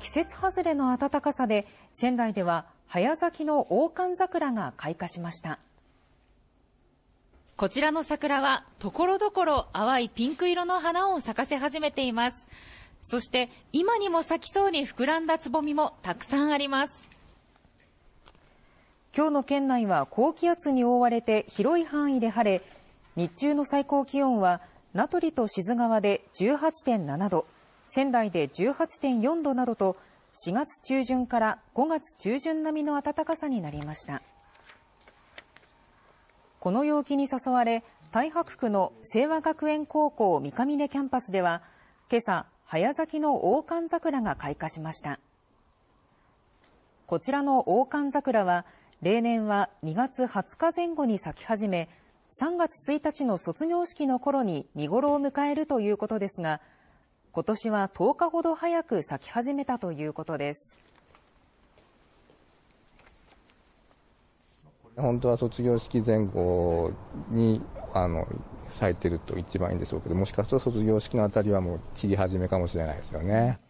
季節外れの暖かさで仙台では早咲きの王冠桜が開花しましたこちらの桜はところどころ淡いピンク色の花を咲かせ始めていますそして今にも咲きそうに膨らんだつぼみもたくさんあります今日の県内は高気圧に覆われて広い範囲で晴れ日中の最高気温は名取と静川で18.7度仙台で18.4度などと4月中旬から5月中旬並みの暖かさになりましたこの陽気に誘われ太白区の清和学園高校三峰キャンパスでは今朝早咲きの王冠桜が開花しましたこちらの王冠桜は例年は2月20日前後に咲き始め3月1日の卒業式の頃に見頃を迎えるということですが今年は10日ほど早く咲き始めたということです。本当は卒業式前後にあの咲いてると一番いいんでしょうけどもしかすると卒業式のあたりはもう散り始めかもしれないですよね。